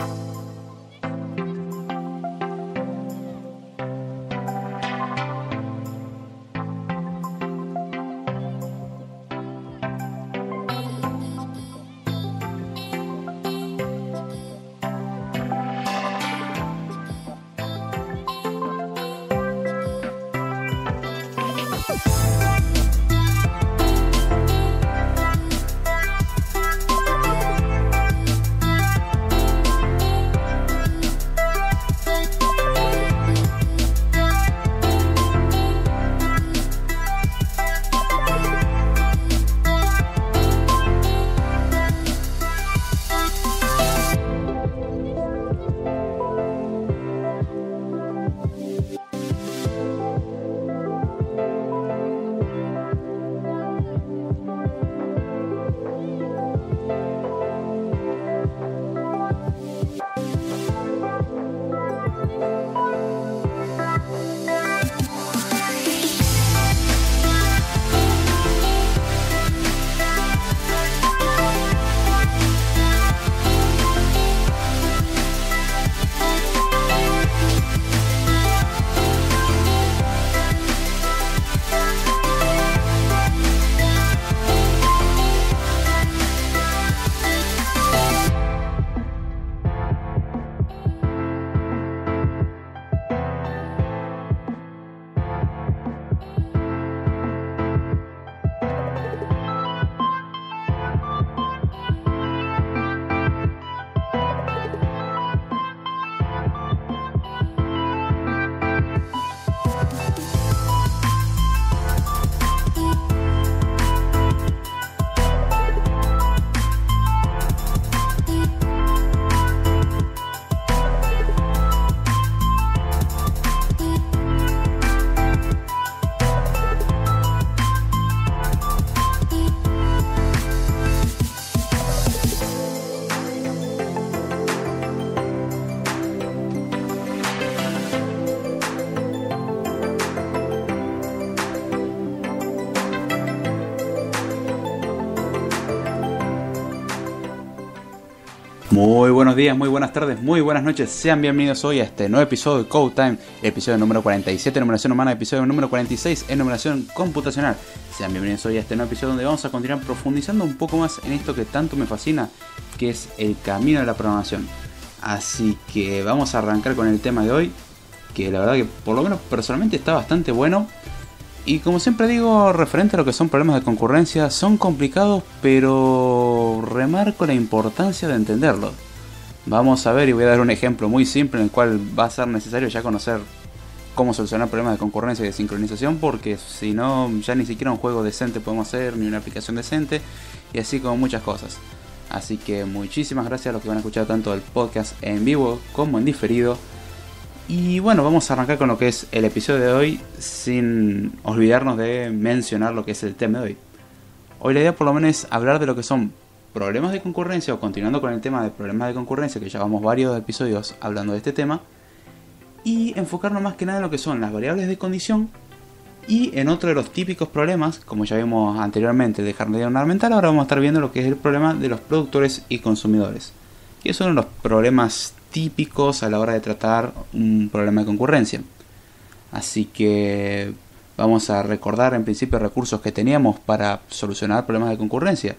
you Muy buenos días, muy buenas tardes, muy buenas noches. Sean bienvenidos hoy a este nuevo episodio de Code Time, episodio número 47 enumeración numeración humana, episodio número 46 en numeración computacional. Sean bienvenidos hoy a este nuevo episodio donde vamos a continuar profundizando un poco más en esto que tanto me fascina, que es el camino de la programación. Así que vamos a arrancar con el tema de hoy, que la verdad que por lo menos personalmente está bastante bueno y como siempre digo, referente a lo que son problemas de concurrencia, son complicados, pero remarco la importancia de entenderlo. Vamos a ver y voy a dar un ejemplo muy simple en el cual va a ser necesario ya conocer cómo solucionar problemas de concurrencia y de sincronización, porque si no, ya ni siquiera un juego decente podemos hacer, ni una aplicación decente, y así como muchas cosas. Así que muchísimas gracias a los que van a escuchar tanto el podcast en vivo como en diferido. Y bueno, vamos a arrancar con lo que es el episodio de hoy sin olvidarnos de mencionar lo que es el tema de hoy. Hoy la idea por lo menos es hablar de lo que son problemas de concurrencia o continuando con el tema de problemas de concurrencia que llevamos varios episodios hablando de este tema y enfocarnos más que nada en lo que son las variables de condición y en otro de los típicos problemas, como ya vimos anteriormente, de de mental, ahora vamos a estar viendo lo que es el problema de los productores y consumidores, que son uno los problemas típicos a la hora de tratar un problema de concurrencia. Así que vamos a recordar en principio recursos que teníamos para solucionar problemas de concurrencia.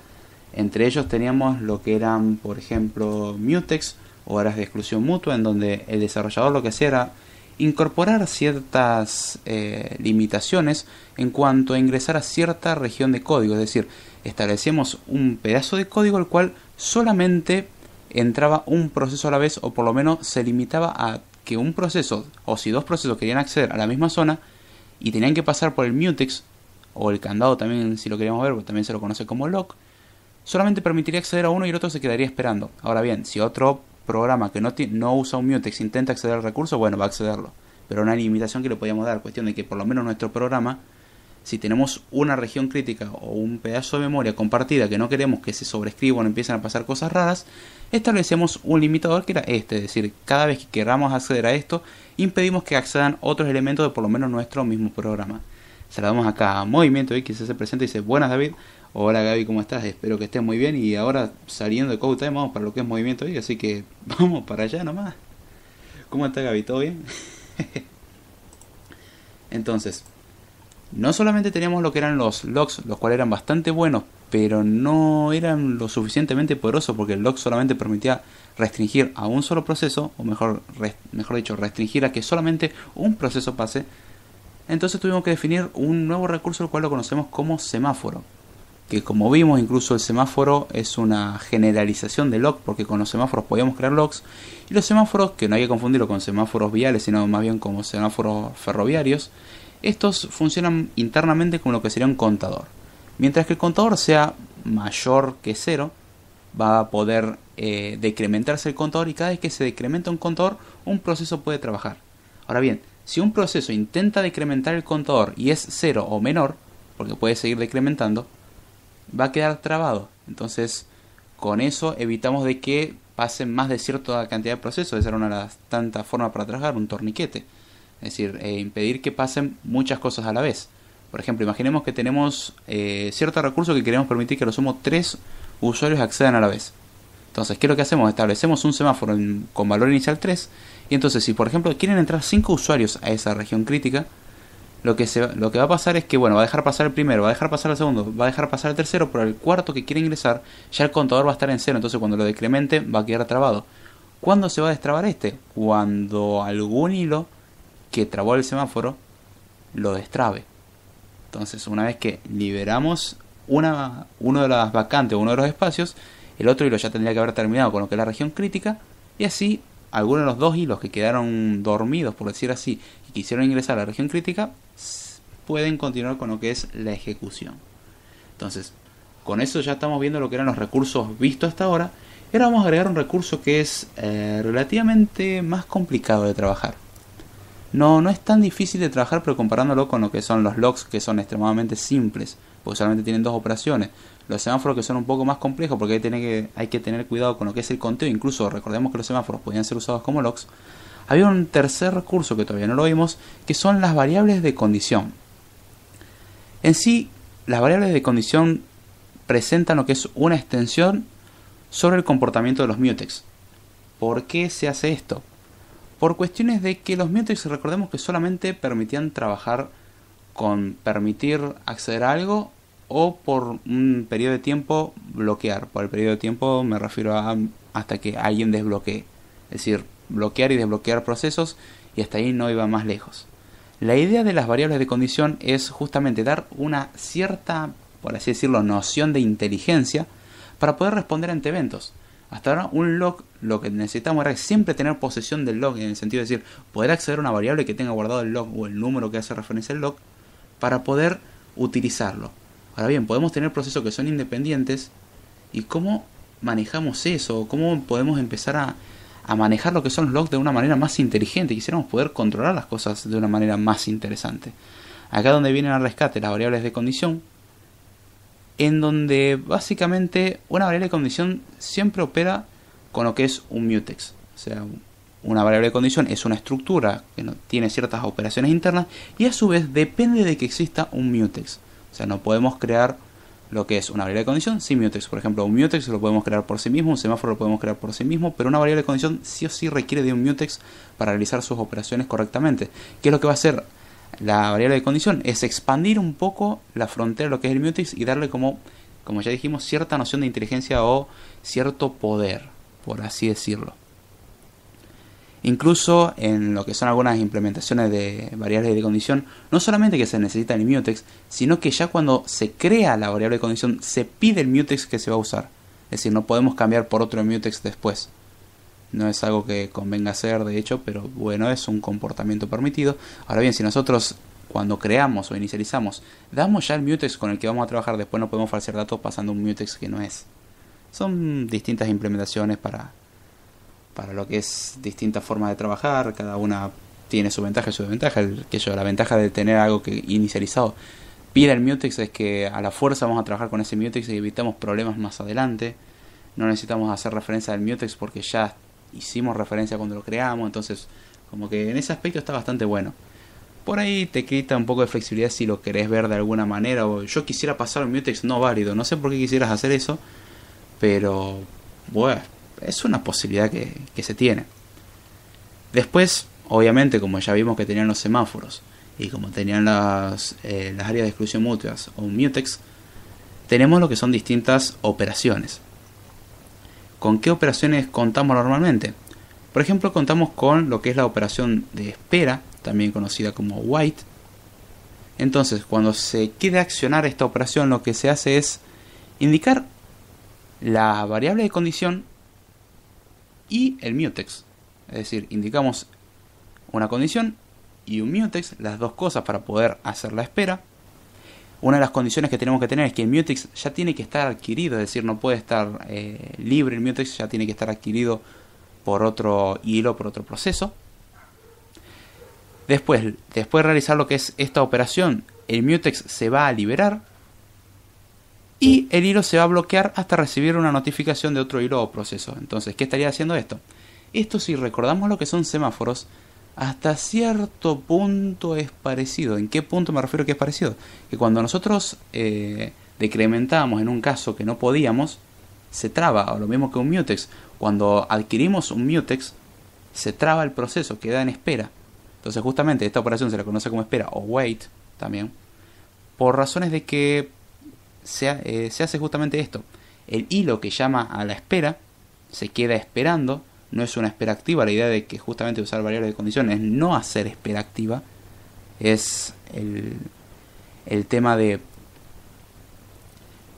Entre ellos teníamos lo que eran, por ejemplo, mutex o áreas de exclusión mutua, en donde el desarrollador lo que hacía era incorporar ciertas eh, limitaciones en cuanto a ingresar a cierta región de código. Es decir, establecíamos un pedazo de código al cual solamente entraba un proceso a la vez o por lo menos se limitaba a que un proceso o si dos procesos querían acceder a la misma zona y tenían que pasar por el mutex o el candado también si lo queríamos ver, también se lo conoce como lock, solamente permitiría acceder a uno y el otro se quedaría esperando. Ahora bien, si otro programa que no, no usa un mutex intenta acceder al recurso, bueno, va a accederlo. Pero una limitación que le podíamos dar, cuestión de que por lo menos nuestro programa si tenemos una región crítica o un pedazo de memoria compartida que no queremos que se sobrescriba o empiecen a pasar cosas raras, establecemos un limitador que era este, es decir, cada vez que queramos acceder a esto, impedimos que accedan otros elementos de por lo menos nuestro mismo programa. Se lo damos acá a Movimiento X, se presente y dice, buenas David, hola Gaby, ¿cómo estás? Espero que estés muy bien y ahora saliendo de Code Time vamos para lo que es Movimiento y así que vamos para allá nomás. ¿Cómo está Gaby? ¿Todo bien? Entonces, no solamente teníamos lo que eran los locks, los cuales eran bastante buenos, pero no eran lo suficientemente poderosos porque el lock solamente permitía restringir a un solo proceso, o mejor, mejor dicho, restringir a que solamente un proceso pase. Entonces tuvimos que definir un nuevo recurso, el cual lo conocemos como semáforo. Que como vimos, incluso el semáforo es una generalización de lock, porque con los semáforos podíamos crear locks. Y los semáforos, que no hay que confundirlo con semáforos viales, sino más bien como semáforos ferroviarios, estos funcionan internamente como lo que sería un contador. Mientras que el contador sea mayor que cero, va a poder eh, decrementarse el contador y cada vez que se decrementa un contador, un proceso puede trabajar. Ahora bien, si un proceso intenta decrementar el contador y es cero o menor, porque puede seguir decrementando, va a quedar trabado. Entonces, con eso evitamos de que pasen más de cierta cantidad de procesos. Esa era una de las tantas formas para trabajar, un torniquete es decir, eh, impedir que pasen muchas cosas a la vez. Por ejemplo, imaginemos que tenemos eh, cierto recurso que queremos permitir que los sumo tres usuarios accedan a la vez. Entonces, ¿qué es lo que hacemos? Establecemos un semáforo con valor inicial 3. Y entonces, si por ejemplo quieren entrar 5 usuarios a esa región crítica, lo que, se, lo que va a pasar es que, bueno, va a dejar pasar el primero, va a dejar pasar el segundo, va a dejar pasar el tercero, pero el cuarto que quiere ingresar, ya el contador va a estar en cero. Entonces, cuando lo decremente, va a quedar trabado. ¿Cuándo se va a destrabar este? Cuando algún hilo que trabó el semáforo lo destrabe. Entonces, una vez que liberamos una, uno de las vacantes, uno de los espacios, el otro hilo ya tendría que haber terminado con lo que es la región crítica, y así algunos de los dos hilos que quedaron dormidos, por decir así, y quisieron ingresar a la región crítica, pueden continuar con lo que es la ejecución. Entonces, con eso ya estamos viendo lo que eran los recursos vistos hasta ahora, y ahora vamos a agregar un recurso que es eh, relativamente más complicado de trabajar no, no es tan difícil de trabajar, pero comparándolo con lo que son los logs, que son extremadamente simples, porque solamente tienen dos operaciones. Los semáforos que son un poco más complejos, porque hay, que, hay que tener cuidado con lo que es el conteo, incluso recordemos que los semáforos podían ser usados como logs. Había un tercer recurso que todavía no lo vimos, que son las variables de condición. En sí, las variables de condición presentan lo que es una extensión sobre el comportamiento de los mutex. ¿Por qué se hace esto? por cuestiones de que los metrics, recordemos que solamente permitían trabajar con permitir acceder a algo o por un periodo de tiempo bloquear. Por el periodo de tiempo me refiero a hasta que alguien desbloquee. Es decir, bloquear y desbloquear procesos y hasta ahí no iba más lejos. La idea de las variables de condición es justamente dar una cierta, por así decirlo, noción de inteligencia para poder responder ante eventos. Hasta ahora un log lo que necesitamos es siempre tener posesión del log en el sentido de decir poder acceder a una variable que tenga guardado el log o el número que hace referencia al log para poder utilizarlo. Ahora bien, podemos tener procesos que son independientes y cómo manejamos eso, cómo podemos empezar a, a manejar lo que son los logs de una manera más inteligente. Quisiéramos poder controlar las cosas de una manera más interesante. Acá donde vienen al rescate las variables de condición, en donde básicamente una variable de condición siempre opera con lo que es un mutex. O sea, una variable de condición es una estructura que tiene ciertas operaciones internas y a su vez depende de que exista un mutex. O sea, no podemos crear lo que es una variable de condición sin mutex. Por ejemplo, un mutex lo podemos crear por sí mismo, un semáforo lo podemos crear por sí mismo, pero una variable de condición sí o sí requiere de un mutex para realizar sus operaciones correctamente. ¿Qué es lo que va a hacer? la variable de condición es expandir un poco la frontera de lo que es el mutex y darle como, como ya dijimos, cierta noción de inteligencia o cierto poder, por así decirlo. Incluso en lo que son algunas implementaciones de variables de condición, no solamente que se necesita el mutex, sino que ya cuando se crea la variable de condición se pide el mutex que se va a usar. Es decir, no podemos cambiar por otro mutex después no es algo que convenga hacer de hecho, pero bueno, es un comportamiento permitido. Ahora bien, si nosotros cuando creamos o inicializamos, damos ya el mutex con el que vamos a trabajar, después no podemos falsear datos pasando un mutex que no es. Son distintas implementaciones para, para lo que es distintas formas de trabajar, cada una tiene su ventaja y su desventaja. que yo, la ventaja de tener algo que inicializado pide el mutex es que a la fuerza vamos a trabajar con ese mutex y evitamos problemas más adelante. No necesitamos hacer referencia al mutex porque ya hicimos referencia cuando lo creamos, entonces como que en ese aspecto está bastante bueno. Por ahí te quita un poco de flexibilidad si lo querés ver de alguna manera, o yo quisiera pasar un mutex no válido, no sé por qué quisieras hacer eso, pero bueno, es una posibilidad que, se tiene. Después, obviamente, como ya vimos que tenían los semáforos y como tenían las, eh, las áreas de exclusión mutuas o mutex, tenemos lo que son distintas operaciones. ¿con qué operaciones contamos normalmente? Por ejemplo, contamos con lo que es la operación de espera, también conocida como wait. Entonces, cuando se quiere accionar esta operación, lo que se hace es indicar la variable de condición y el mutex. Es decir, indicamos una condición y un mutex, las dos cosas para poder hacer la espera una de las condiciones que tenemos que tener es que el Mutex ya tiene que estar adquirido, es decir, no puede estar eh, libre el Mutex, ya tiene que estar adquirido por otro hilo, por otro proceso. Después, después de realizar lo que es esta operación, el mutex se va a liberar y el hilo se va a bloquear hasta recibir una notificación de otro hilo o proceso. Entonces, ¿qué estaría haciendo esto? Esto si recordamos lo que son semáforos, hasta cierto punto es parecido. ¿En qué punto me refiero que es parecido? Que cuando nosotros eh, decrementamos en un caso que no podíamos, se traba, o lo mismo que un mutex. Cuando adquirimos un mutex, se traba el proceso, queda en espera. Entonces justamente esta operación se la conoce como espera o wait también, por razones de que se eh, hace justamente esto. El hilo que llama a la espera se queda esperando no es una espera activa, la idea de que justamente usar variables de condición es no hacer espera activa, es el, tema de,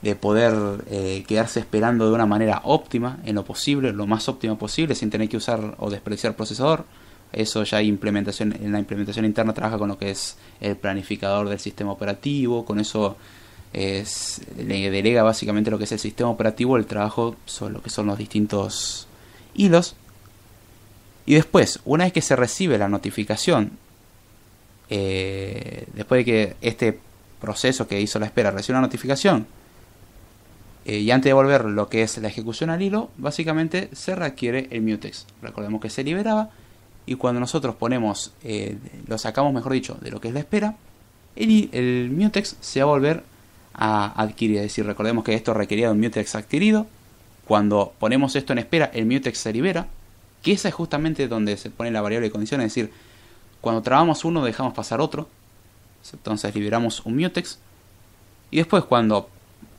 de poder eh, quedarse esperando de una manera óptima, en lo posible, lo más óptimo posible, sin tener que usar o despreciar procesador. Eso ya hay implementación, en la implementación interna trabaja con lo que es el planificador del sistema operativo, con eso es, le delega básicamente lo que es el sistema operativo, el trabajo sobre lo que son los distintos hilos y después, una vez que se recibe la notificación, eh, después de que este proceso que hizo la espera recibe una notificación, eh, y antes de volver lo que es la ejecución al hilo, básicamente se requiere el mutex. Recordemos que se liberaba y cuando nosotros ponemos, eh, lo sacamos mejor dicho, de lo que es la espera, el, el mutex se va a volver a adquirir. Es decir, recordemos que esto requería un mutex adquirido. Cuando ponemos esto en espera, el mutex se libera que esa es justamente donde se pone la variable de condición, es decir, cuando trabamos uno dejamos pasar otro, entonces liberamos un mutex, y después cuando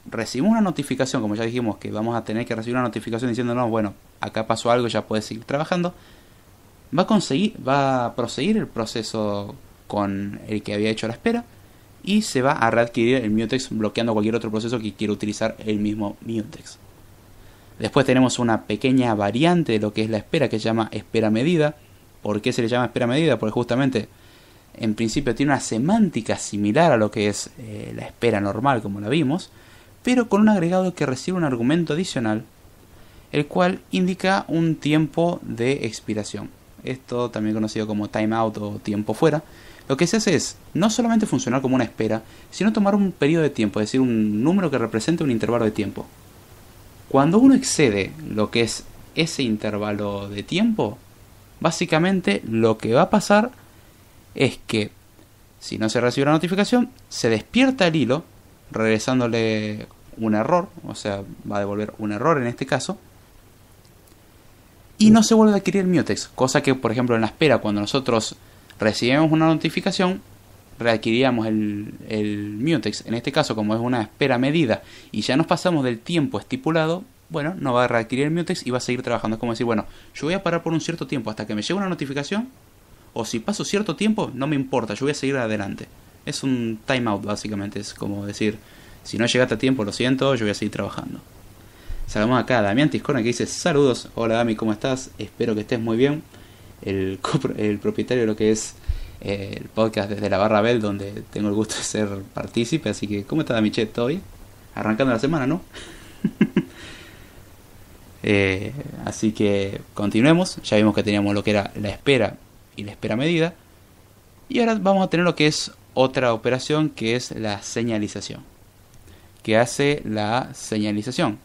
recibimos una notificación, como ya dijimos que vamos a tener que recibir una notificación diciéndonos, bueno, acá pasó algo, ya puedes seguir trabajando, va a, conseguir, va a proseguir el proceso con el que había hecho la espera y se va a readquirir el mutex bloqueando cualquier otro proceso que quiera utilizar el mismo mutex. Después tenemos una pequeña variante de lo que es la espera que se llama espera medida. ¿Por qué se le llama espera medida? Porque justamente en principio tiene una semántica similar a lo que es eh, la espera normal como la vimos, pero con un agregado que recibe un argumento adicional, el cual indica un tiempo de expiración. Esto también conocido como timeout o tiempo fuera. Lo que se hace es no solamente funcionar como una espera, sino tomar un periodo de tiempo, es decir, un número que represente un intervalo de tiempo. Cuando uno excede lo que es ese intervalo de tiempo, básicamente lo que va a pasar es que si no se recibe la notificación, se despierta el hilo, regresándole un error, o sea, va a devolver un error en este caso, y no se vuelve a adquirir el mutex, cosa que por ejemplo en la espera, cuando nosotros recibimos una notificación, readquiríamos el, mutex. En este caso, como es una espera medida y ya nos pasamos del tiempo estipulado, bueno, no va a readquirir el mutex y va a seguir trabajando. Es como decir, bueno, yo voy a parar por un cierto tiempo hasta que me llegue una notificación, o si paso cierto tiempo, no me importa, yo voy a seguir adelante. Es un timeout, básicamente, es como decir, si no llegaste a tiempo, lo siento, yo voy a seguir trabajando. Saludamos acá a Damián Tiscona que dice, saludos, hola Dami, ¿cómo estás? Espero que estés muy bien. El, el propietario de lo que es eh, el podcast desde la barra Bell, donde tengo el gusto de ser partícipe. Así que, ¿cómo estás, Michelle? ¿Todo bien? Arrancando la semana, ¿no? Eh, así que continuemos. Ya vimos que teníamos lo que era la espera y la espera medida. Y ahora vamos a tener lo que es otra operación que es la señalización. ¿qué hace la señalización.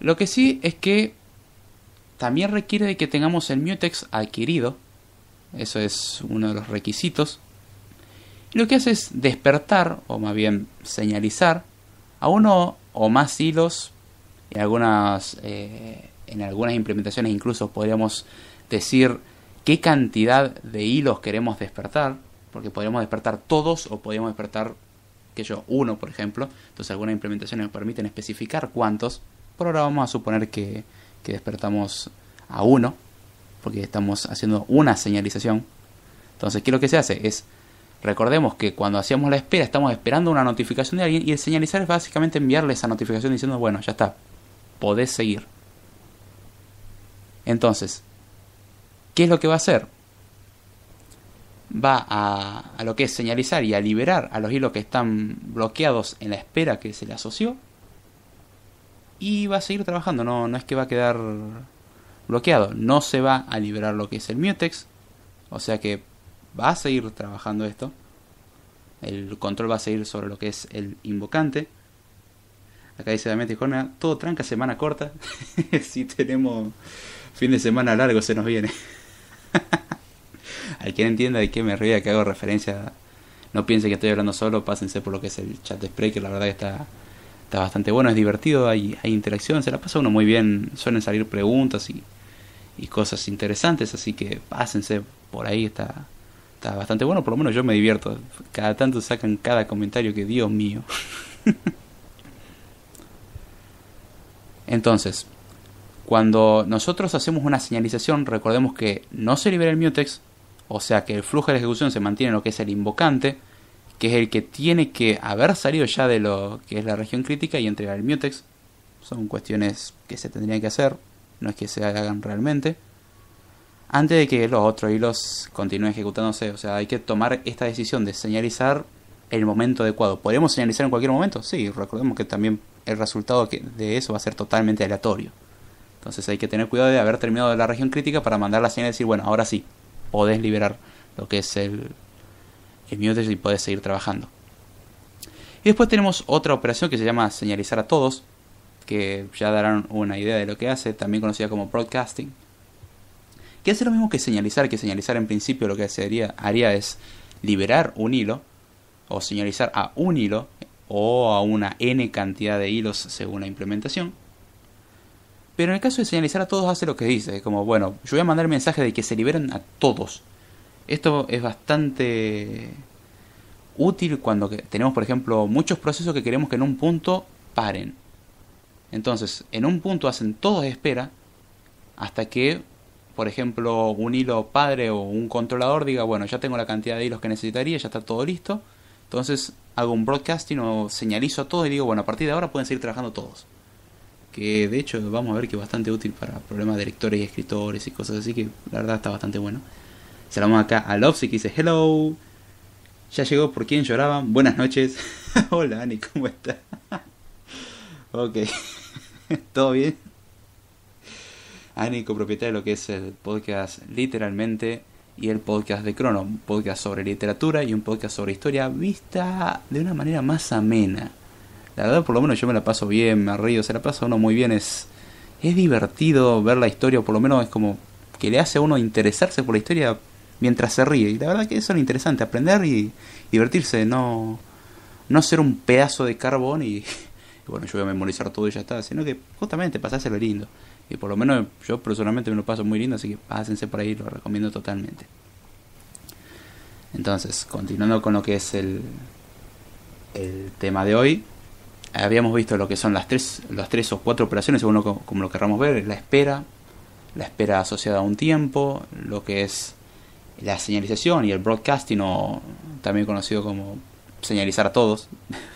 Lo que sí es que también requiere de que tengamos el mutex adquirido eso es uno de los requisitos. Y lo que hace es despertar, o más bien señalizar, a uno o más hilos. en algunas, eh, en algunas implementaciones incluso podríamos decir qué cantidad de hilos queremos despertar. Porque podríamos despertar todos o podríamos despertar, que yo, uno, por ejemplo. Entonces algunas implementaciones nos permiten especificar cuántos. Por ahora vamos a suponer que despertamos a uno porque estamos haciendo una señalización. Entonces, ¿qué es lo que se hace? Es, recordemos que cuando hacíamos la espera, estamos esperando una notificación de alguien y el señalizar es básicamente enviarle esa notificación diciendo, bueno, ya está, podés seguir. Entonces, ¿qué es lo que va a hacer? Va a, a lo que es señalizar y a liberar a los hilos que están bloqueados en la espera que se le asoció. Y va a seguir trabajando, no, no es que va a quedar bloqueado. No se va a liberar lo que es el mutex. O sea que va a seguir trabajando esto. El control va a seguir sobre lo que es el invocante. Acá dice Damián Tijona, todo tranca, semana corta. si tenemos fin de semana largo se nos viene. Al quien entienda de qué me ría, que hago referencia, no piense que estoy hablando solo, pásense por lo que es el chat de Spray, que la verdad que está, está bastante bueno, es divertido, hay, hay interacción, se la pasa uno muy bien, suelen salir preguntas y y cosas interesantes, así que pásense por ahí, está, está bastante bueno, por lo menos yo me divierto. Cada tanto sacan cada comentario que Dios mío. Entonces, cuando nosotros hacemos una señalización, recordemos que no se libera el mutex, o sea que el flujo de ejecución se mantiene en lo que es el invocante, que es el que tiene que haber salido ya de lo que es la región crítica y entregar el mutex. Son cuestiones que se tendrían que hacer, no es que se hagan realmente, antes de que los otros hilos continúen ejecutándose. O sea, hay que tomar esta decisión de señalizar el momento adecuado. ¿Podemos señalizar en cualquier momento? Sí, recordemos que también el resultado de eso va a ser totalmente aleatorio. Entonces hay que tener cuidado de haber terminado la región crítica para mandar la señal y decir, bueno, ahora sí, podés liberar lo que es el, el y podés seguir trabajando. Y después tenemos otra operación que se llama señalizar a todos, que ya darán una idea de lo que hace, también conocida como broadcasting, que hace lo mismo que señalizar, que señalizar en principio lo que haría, haría es liberar un hilo, o señalizar a un hilo, o a una n cantidad de hilos según la implementación. Pero en el caso de señalizar a todos hace lo que dice, como bueno, yo voy a mandar el mensaje de que se liberen a todos. Esto es bastante útil cuando tenemos, por ejemplo, muchos procesos que queremos que en un punto paren. Entonces, en un punto hacen todos espera hasta que, por ejemplo, un hilo padre o un controlador diga, bueno, ya tengo la cantidad de hilos que necesitaría, ya está todo listo. Entonces hago un broadcasting o señalizo a todos y digo, bueno, a partir de ahora pueden seguir trabajando todos. Que de hecho vamos a ver que es bastante útil para problemas de lectores y escritores y cosas así, que la verdad está bastante bueno. Saludamos acá a Lopsy que dice, hello. Ya llegó por quien lloraban. Buenas noches. Hola, Ani, ¿cómo estás? ok. ¿Todo bien? Ani, propietario de lo que es el podcast Literalmente y el podcast de Crono, un podcast sobre literatura y un podcast sobre historia vista de una manera más amena. La verdad, por lo menos yo me la paso bien, me río, se la pasa uno muy bien, es, es divertido ver la historia, o por lo menos es como que le hace a uno interesarse por la historia mientras se ríe. Y la verdad que eso es lo interesante, aprender y divertirse, no, no ser un pedazo de carbón y bueno, yo voy a memorizar todo y ya está, sino que justamente pasáselo lindo. Y por lo menos yo personalmente me lo paso muy lindo, así que pásense por ahí, lo recomiendo totalmente. Entonces, continuando con lo que es el, el tema de hoy, habíamos visto lo que son las tres, las tres o cuatro operaciones, según lo, como lo querramos ver, la espera, la espera asociada a un tiempo, lo que es la señalización y el broadcasting, o también conocido como señalizar a todos,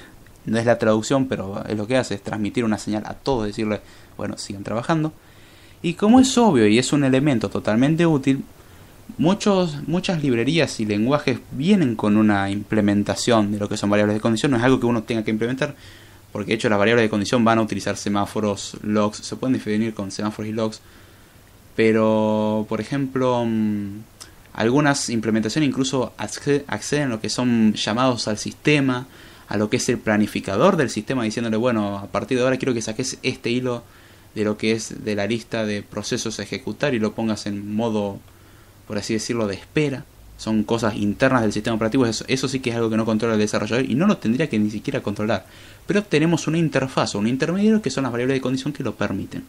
no es la traducción, pero es lo que hace, es transmitir una señal a todos, decirles, bueno, sigan trabajando. Y como es obvio y es un elemento totalmente útil, muchos, muchas librerías y lenguajes vienen con una implementación de lo que son variables de condición, no es algo que uno tenga que implementar, porque de hecho las variables de condición van a utilizar semáforos, logs, se pueden definir con semáforos y logs, pero por ejemplo mm, algunas implementaciones incluso acceden a lo que son llamados al sistema, a lo que es el planificador del sistema diciéndole, bueno, a partir de ahora quiero que saques este hilo de lo que es de la lista de procesos a ejecutar y lo pongas en modo, por así decirlo, de espera. Son cosas internas del sistema operativo, eso, sí que es algo que no controla el desarrollador y no lo tendría que ni siquiera controlar. Pero tenemos una interfaz o un intermediario que son las variables de condición que lo permiten.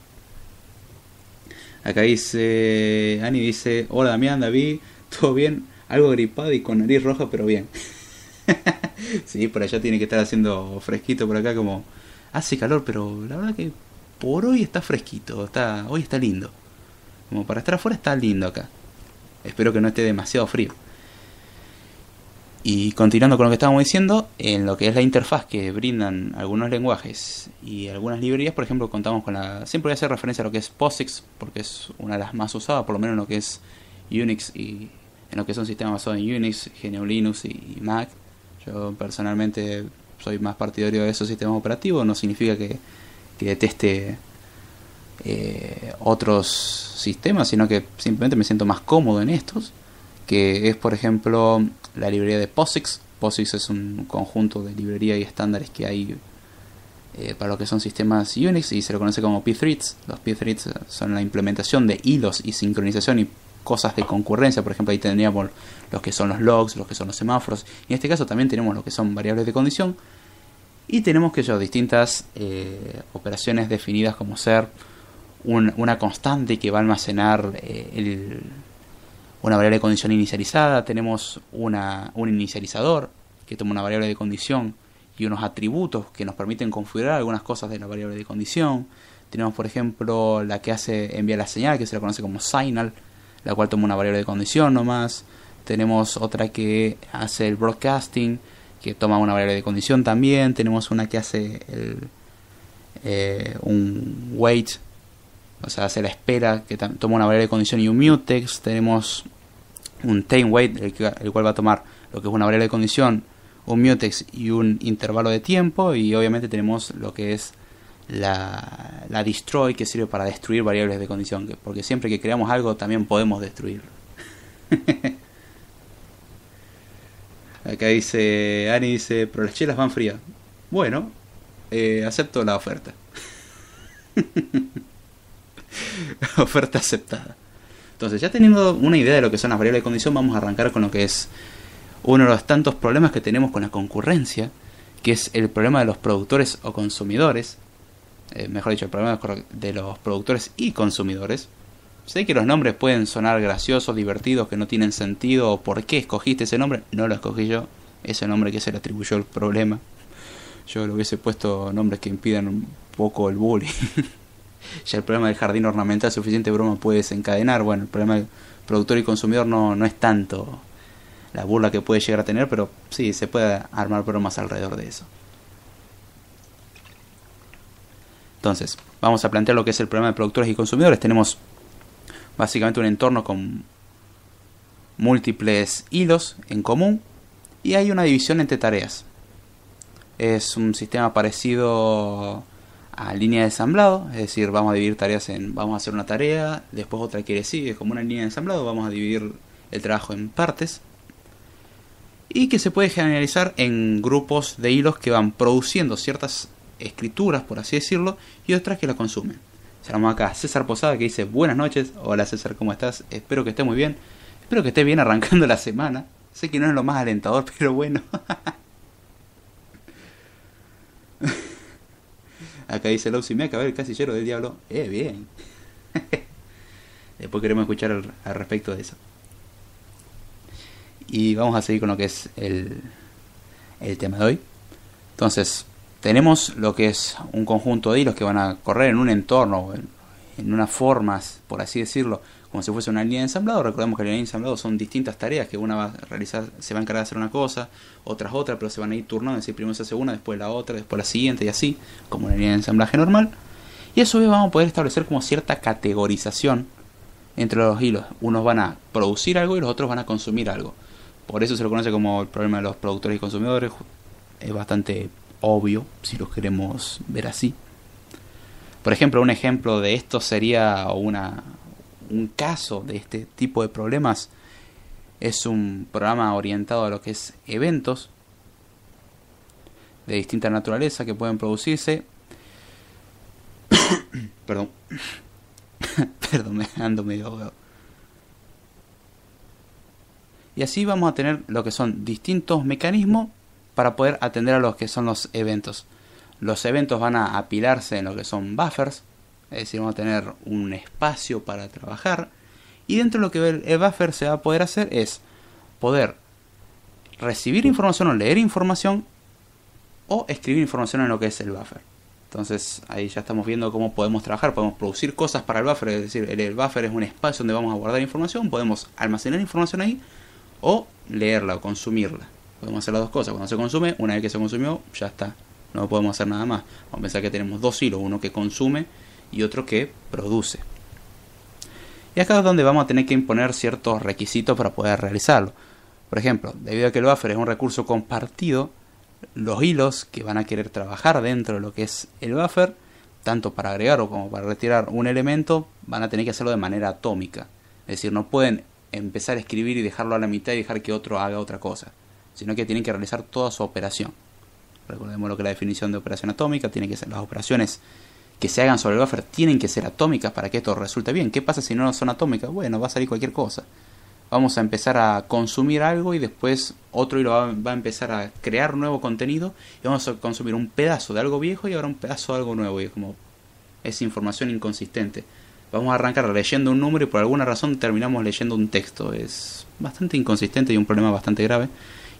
Acá dice, Ani dice, hola Damián, David, todo bien, algo gripado y con nariz roja, pero bien. sí, por allá tiene que estar haciendo fresquito por acá como hace calor, pero la verdad que por hoy está fresquito, está hoy está lindo. Como para estar afuera está lindo acá. Espero que no esté demasiado frío. Y continuando con lo que estábamos diciendo, en lo que es la interfaz que brindan algunos lenguajes y algunas librerías, por ejemplo, contamos con la... Siempre voy a hacer referencia a lo que es POSIX, porque es una de las más usadas, por lo menos en lo que es Unix y en lo que es un sistema basado en Unix, GNU Linux y Mac. Yo personalmente soy más partidario de esos sistemas operativos, no significa que, deteste eh, otros sistemas, sino que simplemente me siento más cómodo en estos, que es por ejemplo la librería de POSIX. POSIX es un conjunto de librería y estándares que hay eh, para lo que son sistemas Unix y se lo conoce como pthreads. Los pthreads son la implementación de hilos y sincronización y cosas de concurrencia, por ejemplo ahí tendríamos los que son los logs, los que son los semáforos, y en este caso también tenemos lo que son variables de condición, y tenemos que yo, distintas eh, operaciones definidas como ser una constante que va a almacenar eh, una variable de condición inicializada, tenemos una, un inicializador que toma una variable de condición y unos atributos que nos permiten configurar algunas cosas de la variable de condición. Tenemos, por ejemplo, la que hace enviar la señal, que se la conoce como signal, la cual toma una variable de condición nomás. Tenemos otra que hace el broadcasting, que toma una variable de condición también. Tenemos una que hace eh, un wait, o sea, hace la espera, que toma una variable de condición y un mutex. Tenemos un time wait, el, el cual va a tomar lo que es una variable de condición, un mutex y un intervalo de tiempo. Y obviamente tenemos lo que es la, la destroy que sirve para destruir variables de condición, porque siempre que creamos algo también podemos destruirlo. Acá dice, Ani dice, pero las chelas van frías. Bueno, eh, acepto la oferta. oferta aceptada. Entonces, ya teniendo una idea de lo que son las variables de condición, vamos a arrancar con lo que es uno de los tantos problemas que tenemos con la concurrencia, que es el problema de los productores o consumidores, eh, mejor dicho, el problema de los productores y consumidores. Sé que los nombres pueden sonar graciosos, divertidos, que no tienen sentido, o por qué escogiste ese nombre, no lo escogí yo, ese nombre que se le atribuyó el problema. Yo lo hubiese puesto nombres que impidan un poco el bullying. ya el problema del jardín ornamental suficiente broma puede desencadenar. Bueno, el problema del productor y consumidor no, no es tanto la burla que puede llegar a tener, pero sí, se puede armar bromas alrededor de eso. Entonces, vamos a plantear lo que es el problema de productores y consumidores. Tenemos básicamente un entorno con múltiples hilos en común y hay una división entre tareas. Es un sistema parecido a línea de ensamblado, es decir, vamos a dividir tareas en, vamos a hacer una tarea, después otra que decir, es como una línea de ensamblado, vamos a dividir el trabajo en partes y que se puede generalizar en grupos de hilos que van produciendo ciertas escrituras, por así decirlo, y otras que la consumen. Llamamos acá a César Posada que dice buenas noches, hola César, ¿cómo estás? Espero que esté muy bien, espero que esté bien arrancando la semana. Sé que no es lo más alentador, pero bueno. acá dice si me acabé el casillero del diablo. Eh, bien. Después queremos escuchar al, al respecto de eso. Y vamos a seguir con lo que es el, el tema de hoy. Entonces, tenemos lo que es un conjunto de hilos que van a correr en un entorno, en unas formas, por así decirlo, como si fuese una línea de ensamblado. Recordemos que la línea de ensamblado son distintas tareas que una va a realizar, se va a encargar de hacer una cosa, otras otra, pero se van a ir turnando, es decir, primero se hace una, después la otra, después la siguiente y así, como una línea de ensamblaje normal. Y a su vez vamos a poder establecer como cierta categorización entre los hilos. Unos van a producir algo y los otros van a consumir algo. Por eso se lo conoce como el problema de los productores y consumidores. Es bastante obvio, si lo queremos ver así. Por ejemplo, un ejemplo de esto sería un caso de este tipo de problemas. Es un programa orientado a lo que es eventos de distinta naturaleza que pueden producirse. Perdón. Perdón, me ando medio Y así vamos a tener lo que son distintos mecanismos para poder atender a los que son los eventos. Los eventos van a apilarse en lo que son buffers, es decir, vamos a tener un espacio para trabajar. Y dentro de lo que el buffer se va a poder hacer es poder recibir información o leer información o escribir información en lo que es el buffer. Entonces ahí ya estamos viendo cómo podemos trabajar, podemos producir cosas para el buffer, es decir, el buffer es un espacio donde vamos a guardar información, podemos almacenar información ahí o leerla o consumirla. Podemos hacer las dos cosas. Cuando se consume, una vez que se consumió, ya está. No podemos hacer nada más. Vamos a pensar que tenemos dos hilos, uno que consume y otro que produce. Y acá es donde vamos a tener que imponer ciertos requisitos para poder realizarlo. Por ejemplo, debido a que el buffer es un recurso compartido, los hilos que van a querer trabajar dentro de lo que es el buffer, tanto para agregar o como para retirar un elemento, van a tener que hacerlo de manera atómica. Es decir, no pueden empezar a escribir y dejarlo a la mitad y dejar que otro haga otra cosa sino que tienen que realizar toda su operación. Recordemos lo que es la definición de operación atómica tiene que ser las operaciones que se hagan sobre el buffer tienen que ser atómicas para que esto resulte bien. ¿Qué pasa si no son atómicas? Bueno, va a salir cualquier cosa. Vamos a empezar a consumir algo y después otro hilo va, va a empezar a crear nuevo contenido y vamos a consumir un pedazo de algo viejo y ahora un pedazo de algo nuevo. Y como es información inconsistente. Vamos a arrancar leyendo un número y por alguna razón terminamos leyendo un texto. Es bastante inconsistente y un problema bastante grave.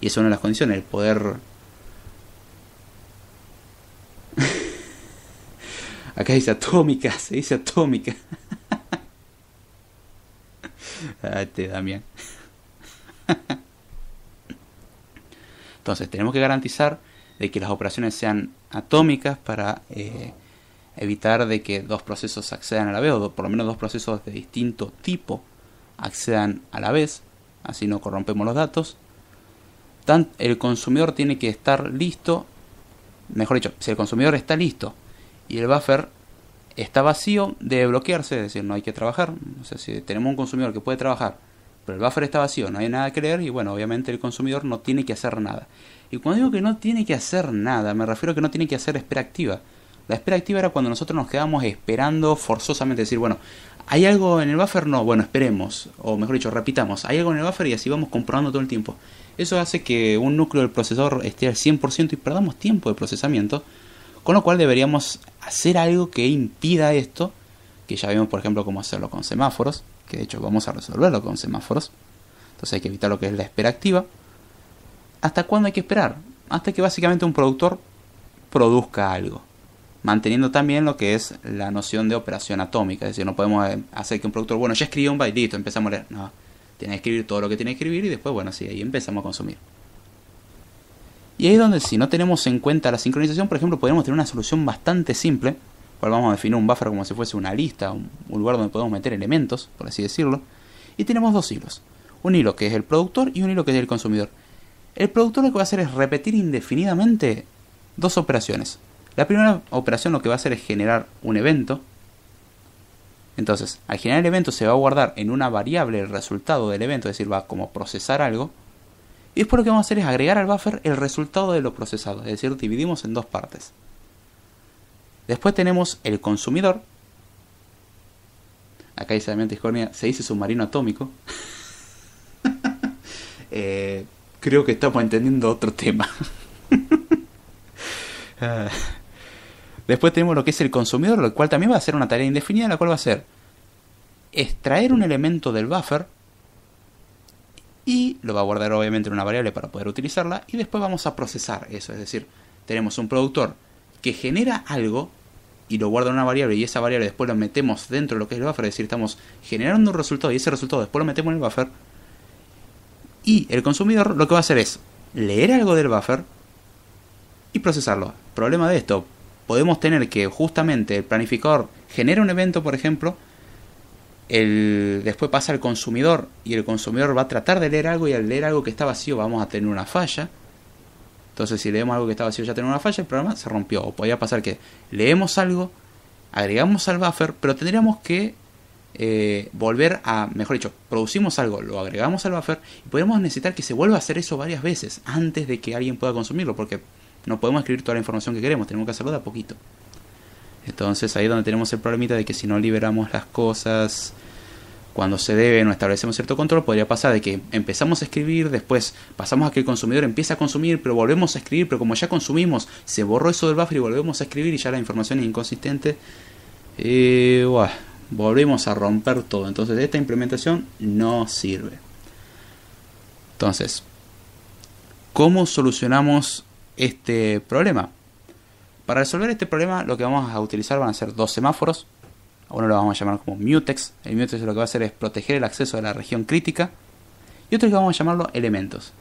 Y es una de las condiciones, el poder... Acá dice atómica, se dice atómica. ah, te este bien. Entonces, tenemos que garantizar de que las operaciones sean atómicas para eh, evitar de que dos procesos accedan a la vez, o por lo menos dos procesos de distinto tipo accedan a la vez, así no corrompemos los datos el consumidor tiene que estar listo, mejor dicho, si el consumidor está listo y el buffer está vacío, debe bloquearse, es decir, no hay que trabajar. O sea, si tenemos un consumidor que puede trabajar, pero el buffer está vacío, no hay nada que leer y bueno, obviamente el consumidor no tiene que hacer nada. Y cuando digo que no tiene que hacer nada, me refiero a que no tiene que hacer espera activa. La espera activa era cuando nosotros nos quedábamos esperando forzosamente, decir, bueno, ¿Hay algo en el buffer? No, bueno, esperemos, o mejor dicho, repitamos, hay algo en el buffer y así vamos comprobando todo el tiempo. Eso hace que un núcleo del procesador esté al 100% y perdamos tiempo de procesamiento, con lo cual deberíamos hacer algo que impida esto, que ya vimos por ejemplo cómo hacerlo con semáforos, que de hecho vamos a resolverlo con semáforos, entonces hay que evitar lo que es la espera activa. ¿Hasta cuándo hay que esperar? Hasta que básicamente un productor produzca algo manteniendo también lo que es la noción de operación atómica. Es decir, no podemos eh, hacer que un productor, bueno, ya escribió un byte, empezamos a leer. No, tiene que escribir todo lo que tiene que escribir y después, bueno, sí, ahí empezamos a consumir. Y ahí es donde si no tenemos en cuenta la sincronización, por ejemplo, podemos tener una solución bastante simple, cual vamos a definir un buffer como si fuese una lista, un, lugar donde podemos meter elementos, por así decirlo, y tenemos dos hilos. Un hilo que es el productor y un hilo que es el consumidor. El productor lo que va a hacer es repetir indefinidamente dos operaciones. La primera operación lo que va a hacer es generar un evento. Entonces, al generar el evento se va a guardar en una variable el resultado del evento, es decir, va a como procesar algo. Y después lo que vamos a hacer es agregar al buffer el resultado de lo procesado, es decir, dividimos en dos partes. Después tenemos el consumidor. Acá dice se dice submarino atómico. Eh, creo que estamos entendiendo otro tema. Ah. Después tenemos lo que es el consumidor, lo cual también va a ser una tarea indefinida, la cual va a ser extraer un elemento del buffer y lo va a guardar obviamente en una variable para poder utilizarla y después vamos a procesar eso, es decir, tenemos un productor que genera algo y lo guarda en una variable y esa variable después lo metemos dentro de lo que es el buffer, es decir, estamos generando un resultado y ese resultado después lo metemos en el buffer y el consumidor lo que va a hacer es leer algo del buffer y procesarlo. Problema de esto, podemos tener que justamente el planificador genera un evento, por ejemplo, el, después pasa al consumidor y el consumidor va a tratar de leer algo y al leer algo que está vacío vamos a tener una falla. Entonces si leemos algo que está vacío ya tenemos una falla, el programa se rompió. O podría pasar que leemos algo, agregamos al buffer, pero tendríamos que eh, volver a, mejor dicho, producimos algo, lo agregamos al buffer y podríamos necesitar que se vuelva a hacer eso varias veces antes de que alguien pueda consumirlo, porque no podemos escribir toda la información que queremos, tenemos que hacerlo de a poquito. Entonces ahí es donde tenemos el problemita de que si no liberamos las cosas cuando se debe no establecemos cierto control, podría pasar de que empezamos a escribir, después pasamos a que el consumidor empieza a consumir, pero volvemos a escribir, pero como ya consumimos, se borró eso del buffer y volvemos a escribir y ya la información es inconsistente. Y eh, bueno, volvemos a romper todo. Entonces esta implementación no sirve. Entonces, ¿cómo solucionamos este problema. Para resolver este problema lo que vamos a utilizar van a ser dos semáforos. uno lo vamos a llamar como mutex. El mutex lo que va a hacer es proteger el acceso a la región crítica. Y otro que vamos a llamarlo elementos.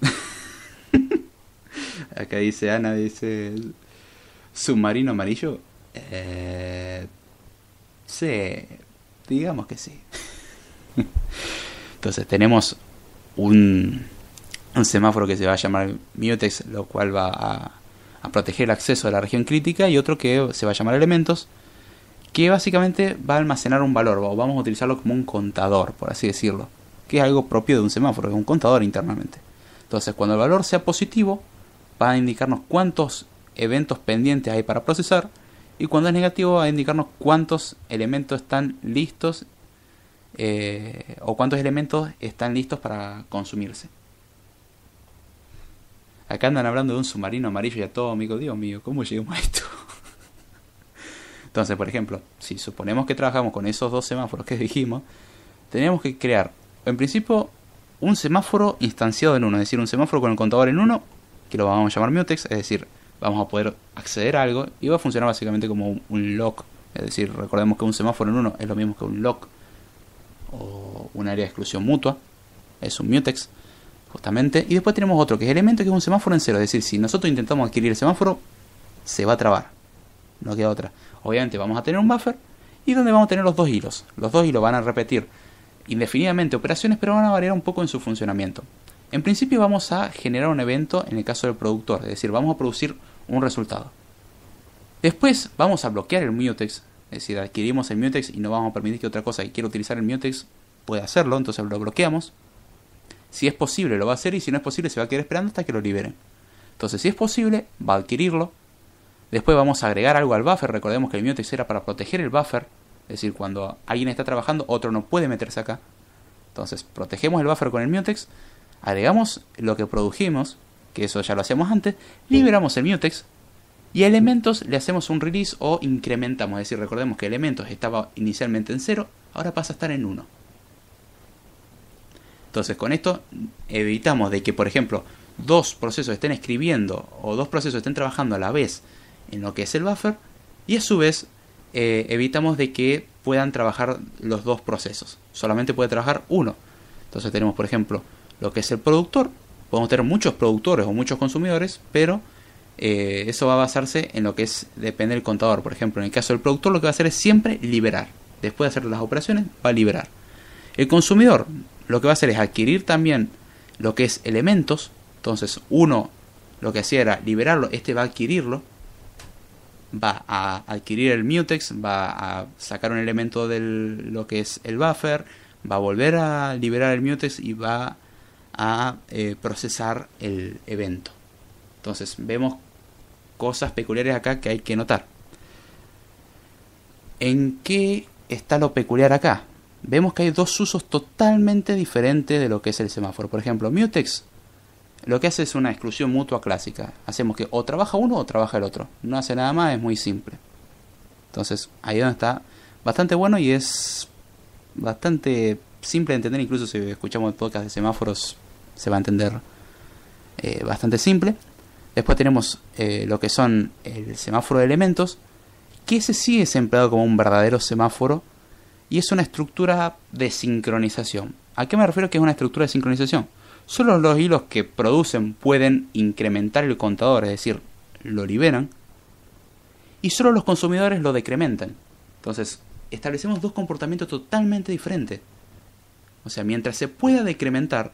Acá dice Ana, dice... ¿Submarino amarillo? Eh, sí, digamos que sí. Entonces tenemos un un semáforo que se va a llamar mutex, lo cual va a, proteger el acceso a la región crítica, y otro que se va a llamar elementos, que básicamente va a almacenar un valor, o vamos a utilizarlo como un contador, por así decirlo, que es algo propio de un semáforo, es un contador internamente. Entonces, cuando el valor sea positivo, va a indicarnos cuántos eventos pendientes hay para procesar, y cuando es negativo, va a indicarnos cuántos elementos están listos eh, o cuántos elementos están listos para consumirse. Acá andan hablando de un submarino amarillo y atómico. Dios mío, ¿cómo llegamos a esto? Entonces, por ejemplo, si suponemos que trabajamos con esos dos semáforos que dijimos, tenemos que crear, en principio, un semáforo instanciado en uno, es decir, un semáforo con el contador en uno, que lo vamos a llamar mutex, es decir, vamos a poder acceder a algo y va a funcionar básicamente como un lock, es decir, recordemos que un semáforo en uno es lo mismo que un lock o un área de exclusión mutua, es un mutex justamente. Y después tenemos otro que es elemento, que es un semáforo en cero. Es decir, si nosotros intentamos adquirir el semáforo, se va a trabar. No queda otra. Obviamente vamos a tener un buffer y donde vamos a tener los dos hilos. Los dos hilos van a repetir indefinidamente operaciones, pero van a variar un poco en su funcionamiento. En principio vamos a generar un evento en el caso del productor, es decir, vamos a producir un resultado. Después vamos a bloquear el mutex, es decir, adquirimos el mutex y no vamos a permitir que otra cosa que quiera utilizar el mutex pueda hacerlo, entonces lo bloqueamos. Si es posible, lo va a hacer y si no es posible, se va a quedar esperando hasta que lo liberen. Entonces, si es posible, va a adquirirlo. Después vamos a agregar algo al buffer. Recordemos que el mutex era para proteger el buffer. Es decir, cuando alguien está trabajando, otro no puede meterse acá. Entonces, protegemos el buffer con el mutex, agregamos lo que produjimos, que eso ya lo hacíamos antes, liberamos el mutex y a elementos le hacemos un release o incrementamos. Es decir, recordemos que elementos estaba inicialmente en 0, ahora pasa a estar en 1. Entonces con esto evitamos de que, por ejemplo, dos procesos estén escribiendo o dos procesos estén trabajando a la vez en lo que es el buffer y a su vez eh, evitamos de que puedan trabajar los dos procesos. Solamente puede trabajar uno. Entonces tenemos, por ejemplo, lo que es el productor. Podemos tener muchos productores o muchos consumidores, pero eh, eso va a basarse en lo que es depender del contador. Por ejemplo, en el caso del productor lo que va a hacer es siempre liberar. Después de hacer las operaciones, va a liberar. El consumidor lo que va a hacer es adquirir también lo que es elementos. Entonces, uno lo que hacía era liberarlo, este va a adquirirlo. Va a adquirir el mutex, va a sacar un elemento de lo que es el buffer, va a volver a liberar el mutex y va a eh, procesar el evento. Entonces, vemos cosas peculiares acá que hay que notar. ¿En qué está lo peculiar acá? vemos que hay dos usos totalmente diferentes de lo que es el semáforo. Por ejemplo, mutex lo que hace es una exclusión mutua clásica. Hacemos que o trabaja uno o trabaja el otro. No hace nada más, es muy simple. Entonces, ahí es donde está bastante bueno y es bastante simple de entender. Incluso si escuchamos el podcast de semáforos, se va a entender eh, bastante simple. Después tenemos eh, lo que son el semáforo de elementos, que ese sí es empleado como un verdadero semáforo y es una estructura de sincronización. ¿A qué me refiero que es una estructura de sincronización? Solo los hilos que producen pueden incrementar el contador, es decir, lo liberan, y solo los consumidores lo decrementan. Entonces, establecemos dos comportamientos totalmente diferentes. O sea, mientras se pueda decrementar,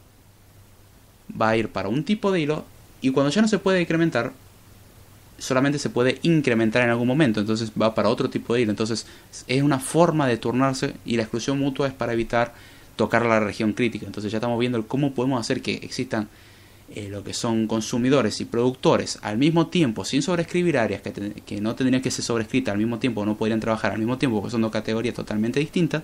va a ir para un tipo de hilo, y cuando ya no se puede decrementar, solamente se puede incrementar en algún momento, entonces va para otro tipo de hilo. Entonces es una forma de turnarse y la exclusión mutua es para evitar tocar la región crítica. Entonces ya estamos viendo cómo podemos hacer que existan eh, lo que son consumidores y productores al mismo tiempo, sin sobrescribir áreas que, no tendrían que ser sobrescritas al mismo tiempo, no podrían trabajar al mismo tiempo, porque son dos categorías totalmente distintas.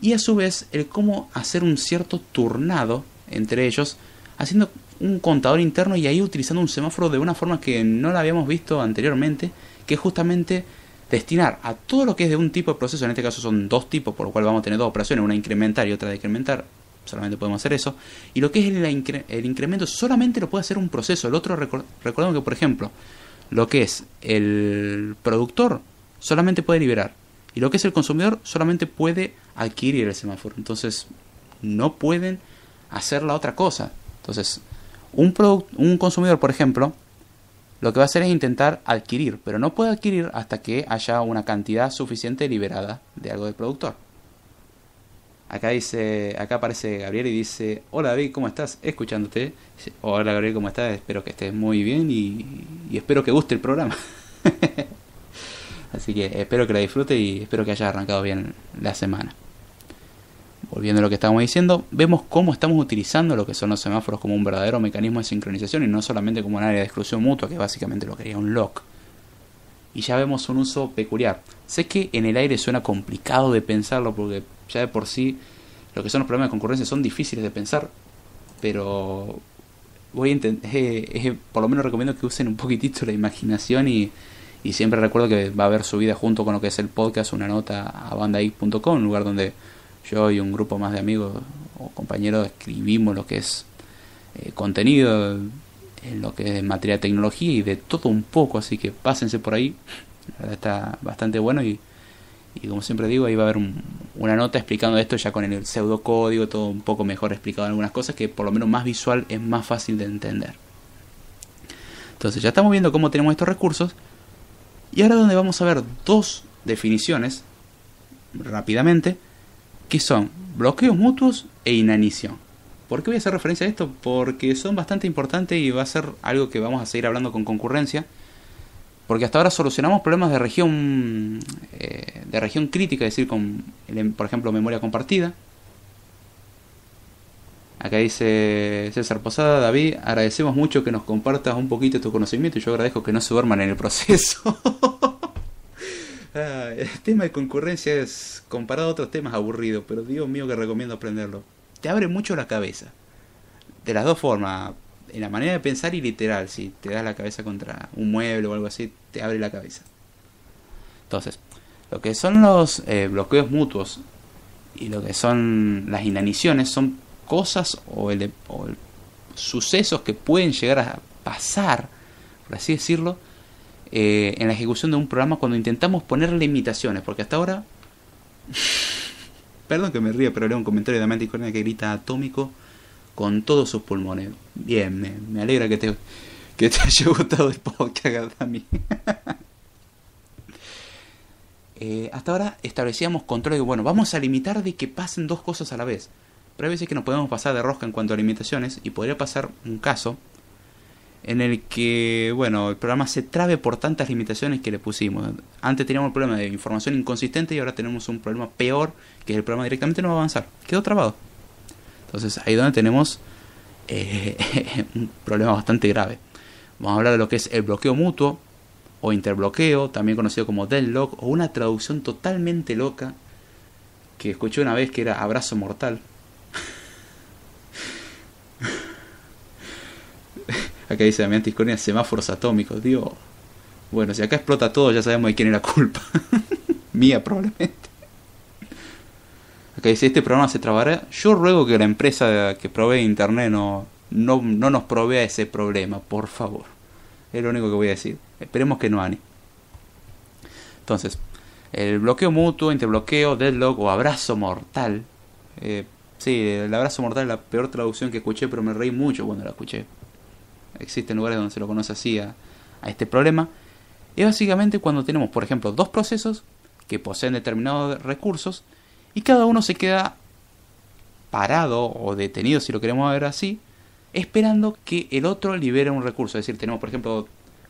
Y a su vez, el cómo hacer un cierto turnado entre ellos, haciendo un contador interno y ahí utilizando un semáforo de una forma que no la habíamos visto anteriormente, que es justamente destinar a todo lo que es de un tipo de proceso, en este caso son dos tipos, por lo cual vamos a tener dos operaciones, una incrementar y otra decrementar, solamente podemos hacer eso, y lo que es el, incremento solamente lo puede hacer un proceso, el otro, record recordemos que por ejemplo, lo que es el productor solamente puede liberar, y lo que es el consumidor solamente puede adquirir el semáforo, entonces no pueden hacer la otra cosa, entonces un, consumidor, por ejemplo, lo que va a hacer es intentar adquirir, pero no puede adquirir hasta que haya una cantidad suficiente liberada de algo del productor. Acá dice, acá aparece Gabriel y dice, hola David, ¿cómo estás? Escuchándote. hola Gabriel, ¿cómo estás? Espero que estés muy bien y, y espero que guste el programa. Así que espero que la disfrute y espero que haya arrancado bien la semana volviendo a lo que estábamos diciendo, vemos cómo estamos utilizando lo que son los semáforos como un verdadero mecanismo de sincronización y no solamente como un área de exclusión mutua, que básicamente lo que un lock. Y ya vemos un uso peculiar. Sé que en el aire suena complicado de pensarlo porque ya de por sí lo que son los problemas de concurrencia son difíciles de pensar, pero voy a intentar, eh, eh, por lo menos recomiendo que usen un poquitito la imaginación y, y siempre recuerdo que va a haber subida junto con lo que es el podcast una nota a bandaig.com, un lugar donde yo y un grupo más de amigos o compañeros escribimos lo que es eh, contenido en lo que es materia de tecnología y de todo un poco, así que pásense por ahí, la verdad está bastante bueno y, y como siempre digo, ahí va a haber una nota explicando esto ya con el pseudocódigo, todo un poco mejor explicado en algunas cosas, que por lo menos más visual es más fácil de entender. Entonces ya estamos viendo cómo tenemos estos recursos y ahora donde vamos a ver dos definiciones rápidamente que son bloqueos mutuos e inanición. ¿Por qué voy a hacer referencia a esto? Porque son bastante importantes y va a ser algo que vamos a seguir hablando con concurrencia. Porque hasta ahora solucionamos problemas de región, eh, de región crítica, es decir, con, em, por ejemplo, memoria compartida. Acá dice César Posada, David, agradecemos mucho que nos compartas un poquito tu conocimiento y yo agradezco que no se duerman en el proceso. el tema de concurrencia es, comparado a otros temas, aburrido, pero Dios mío que recomiendo aprenderlo. Te abre mucho la cabeza. De las dos formas, en la manera de pensar y literal, si te das la cabeza contra un mueble o algo así, te abre la cabeza. Entonces, lo que son los eh, bloqueos mutuos y lo que son las inaniciones son cosas o, o sucesos que pueden llegar a pasar, por así decirlo, eh, en la ejecución de un programa cuando intentamos poner limitaciones, porque hasta ahora... Perdón que me río, pero leo un comentario de Amanda Cornea que grita atómico con todos sus pulmones. Bien, me, alegra que te, haya gustado el podcast, Dami. eh, hasta ahora establecíamos control y bueno, vamos a limitar de que pasen dos cosas a la vez. Pero hay veces que nos podemos pasar de rosca en cuanto a limitaciones y podría pasar un caso en el que, bueno, el programa se trabe por tantas limitaciones que le pusimos. Antes teníamos el problema de información inconsistente y ahora tenemos un problema peor, que el programa directamente no va a avanzar. Quedó trabado. Entonces ahí donde tenemos eh, un problema bastante grave. Vamos a hablar de lo que es el bloqueo mutuo o interbloqueo, también conocido como deadlock, o una traducción totalmente loca que escuché una vez que era abrazo mortal. Acá dice Damián es semáforos atómicos, Dios. Bueno, si acá explota todo, ya sabemos de quién es la culpa. Mía, probablemente. Acá dice, este programa se trabará. Yo ruego que la empresa que provee internet no, no, nos provea ese problema, por favor. Es lo único que voy a decir. Esperemos que no, Ani. Entonces, el bloqueo mutuo, interbloqueo, deadlock o abrazo mortal. Eh, sí, el abrazo mortal es la peor traducción que escuché, pero me reí mucho cuando la escuché existen lugares donde se lo conoce así a, este problema, es básicamente cuando tenemos, por ejemplo, dos procesos que poseen determinados recursos y cada uno se queda parado o detenido, si lo queremos ver así, esperando que el otro libere un recurso. Es decir, tenemos, por ejemplo,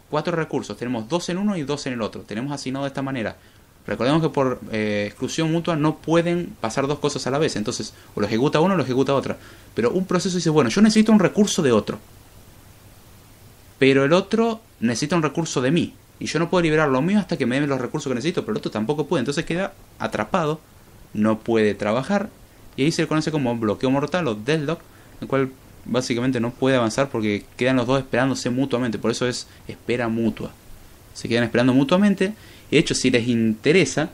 cuatro recursos, tenemos dos en uno y dos en el otro, tenemos asignado de esta manera. Recordemos que por eh, exclusión mutua no pueden pasar dos cosas a la vez, entonces o lo ejecuta uno o lo ejecuta otra. Pero un proceso dice, bueno, yo necesito un recurso de otro pero el otro necesita un recurso de mí. Y yo no puedo liberar lo mío hasta que me den los recursos que necesito, pero el otro tampoco puede. Entonces queda atrapado, no puede trabajar. Y ahí se le conoce como bloqueo mortal o deadlock, el cual básicamente no puede avanzar porque quedan los dos esperándose mutuamente. Por eso es espera mutua. Se quedan esperando mutuamente. Y de hecho, si les interesa,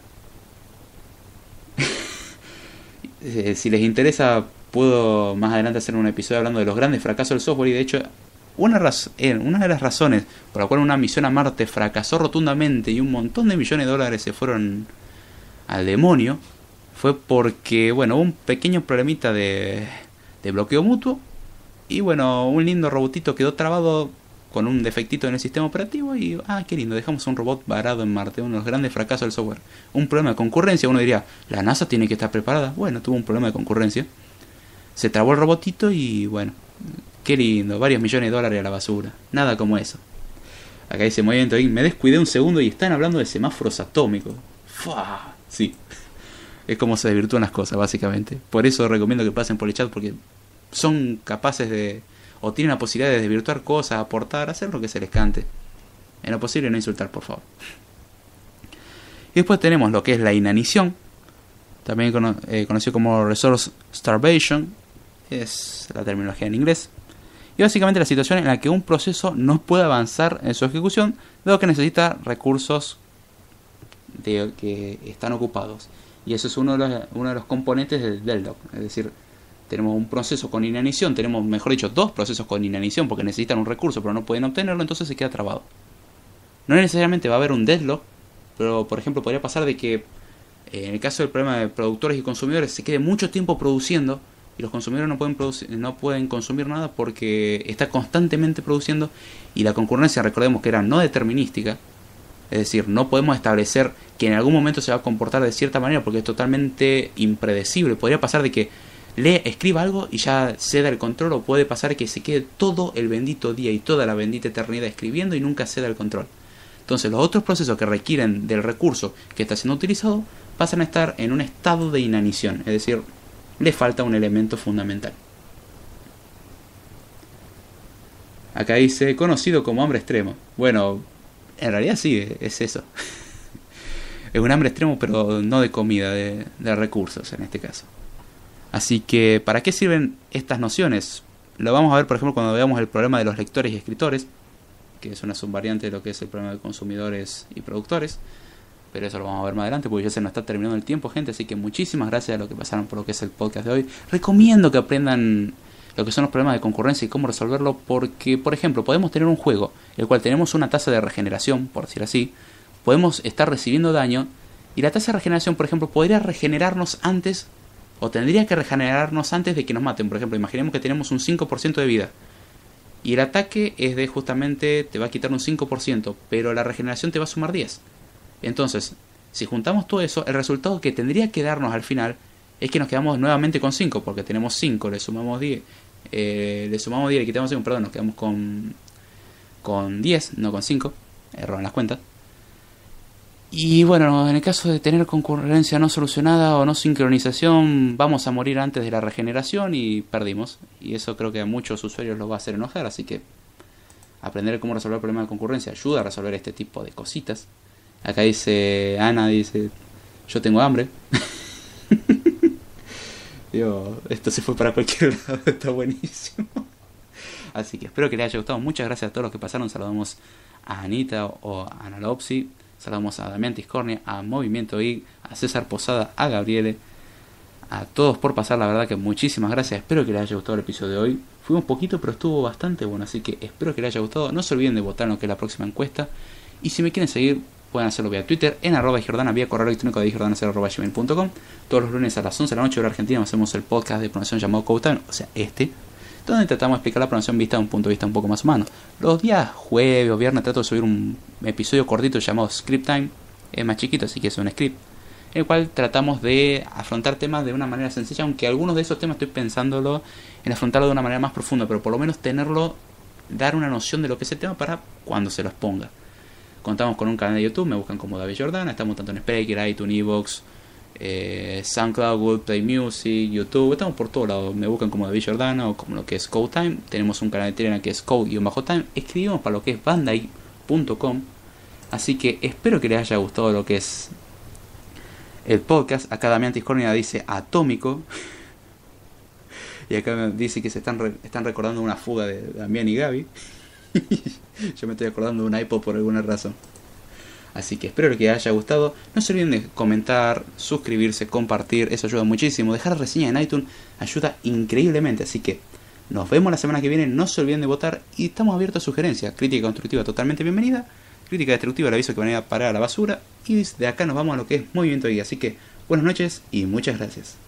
eh, si les interesa, puedo más adelante hacer un episodio hablando de los grandes fracasos del software. Y de hecho, una, eh, una de las razones por la cual una misión a Marte fracasó rotundamente y un montón de millones de dólares se fueron al demonio fue porque, bueno, un pequeño problemita de, de bloqueo mutuo y, bueno, un lindo robotito quedó trabado con un defectito en el sistema operativo y, ah, qué lindo, dejamos un robot varado en Marte, uno de los grandes fracasos del software. Un problema de concurrencia, uno diría, la NASA tiene que estar preparada. Bueno, tuvo un problema de concurrencia. Se trabó el robotito y, bueno, Qué lindo, varios millones de dólares a la basura. Nada como eso. Acá ese movimiento me descuidé un segundo y están hablando de semáforos atómicos. Fua, sí. Es como se desvirtúan las cosas, básicamente. Por eso recomiendo que pasen por el chat porque son capaces de. o tienen la posibilidad de desvirtuar cosas, aportar, hacer lo que se les cante. En lo posible no insultar, por favor. Y después tenemos lo que es la inanición, también eh, conocido como resource starvation, es la terminología en inglés y básicamente la situación en la que un proceso no puede avanzar en su ejecución, dado que necesita recursos de, que están ocupados. Y eso es uno de los, uno de los componentes del, deadlock. es decir, tenemos un proceso con inanición, tenemos, mejor dicho, dos procesos con inanición porque necesitan un recurso pero no pueden obtenerlo, entonces se queda trabado. No necesariamente va a haber un deadlock, pero por ejemplo podría pasar de que eh, en el caso del problema de productores y consumidores se quede mucho tiempo produciendo y los consumidores no pueden, producir, no pueden consumir nada porque está constantemente produciendo y la concurrencia, recordemos que era no determinística, es decir, no podemos establecer que en algún momento se va a comportar de cierta manera porque es totalmente impredecible. Podría pasar de que le escriba algo y ya ceda el control o puede pasar que se quede todo el bendito día y toda la bendita eternidad escribiendo y nunca ceda el control. Entonces los otros procesos que requieren del recurso que está siendo utilizado pasan a estar en un estado de inanición, es decir, le falta un elemento fundamental. Acá dice, conocido como hambre extremo. Bueno, en realidad sí, es eso. es un hambre extremo, pero no de comida, de, recursos en este caso. Así que, ¿para qué sirven estas nociones? Lo vamos a ver, por ejemplo, cuando veamos el problema de los lectores y escritores, que es una subvariante de lo que es el problema de consumidores y productores pero eso lo vamos a ver más adelante porque ya se nos está terminando el tiempo, gente. Así que muchísimas gracias a los que pasaron por lo que es el podcast de hoy. Recomiendo que aprendan lo que son los problemas de concurrencia y cómo resolverlo, porque, por ejemplo, podemos tener un juego el cual tenemos una tasa de regeneración, por decir así, podemos estar recibiendo daño y la tasa de regeneración, por ejemplo, podría regenerarnos antes o tendría que regenerarnos antes de que nos maten. Por ejemplo, imaginemos que tenemos un 5% de vida. Y el ataque es de justamente, te va a quitar un 5%, pero la regeneración te va a sumar 10. Entonces, si juntamos todo eso, el resultado que tendría que darnos al final es que nos quedamos nuevamente con 5, porque tenemos 5, le sumamos 10, eh, le sumamos 10, le quitamos 5, perdón, nos quedamos con, con 10, no con 5, error en las cuentas. Y bueno, en el caso de tener concurrencia no solucionada o no sincronización, vamos a morir antes de la regeneración y perdimos. Y eso creo que a muchos usuarios los va a hacer enojar, así que aprender cómo resolver el problema de concurrencia ayuda a resolver este tipo de cositas. Acá dice Ana, dice, yo tengo hambre. Digo, esto se fue para cualquier lado, está buenísimo. Así que espero que les haya gustado. Muchas gracias a todos los que pasaron. Saludamos a Anita o a Analopsi. Saludamos a Damián Tiscornia, a Movimiento Ig. a César Posada, a Gabriele. A todos por pasar, la verdad que muchísimas gracias. Espero que les haya gustado el episodio de hoy. Fue un poquito, pero estuvo bastante bueno. Así que espero que les haya gustado. No se olviden de votar en lo que es la próxima encuesta. Y si me quieren seguir, pueden hacerlo vía Twitter en arroba Jordana, vía correo electrónico de gmail.com Todos los lunes a las 11 de la noche hora argentina hacemos el podcast de pronunciación llamado Time. o sea, este, donde tratamos de explicar la pronunciación vista de un punto de vista un poco más humano. Los días jueves o viernes trato de subir un episodio cortito llamado Script Time, es más chiquito, así que es un script, en el cual tratamos de afrontar temas de una manera sencilla, aunque algunos de esos temas estoy pensándolo en afrontarlo de una manera más profunda, pero por lo menos tenerlo, dar una noción de lo que es el tema para cuando se los ponga. Contamos con un canal de YouTube, me buscan como David Jordana. Estamos tanto en Spreaker, iTunes, Evox, eh, SoundCloud, Google Play Music, YouTube. Estamos por todos lados. Me buscan como David Jordana o como lo que es Code Time. Tenemos un canal de Telegram que es Code-Time. Escribimos para lo que es bandai.com. Así que espero que les haya gustado lo que es el podcast. Acá Damián Tiscornia dice atómico. y acá dice que se están, están recordando una fuga de Damián y Gaby. Yo me estoy acordando de un iPod por alguna razón. Así que espero que les haya gustado. No se olviden de comentar, suscribirse, compartir. Eso ayuda muchísimo. Dejar reseña en iTunes ayuda increíblemente. Así que nos vemos la semana que viene. No se olviden de votar. Y estamos abiertos a sugerencias. Crítica constructiva totalmente bienvenida. Crítica destructiva, le aviso que van a ir a parar a la basura. Y de acá nos vamos a lo que es Movimiento Guía. Así que buenas noches y muchas gracias.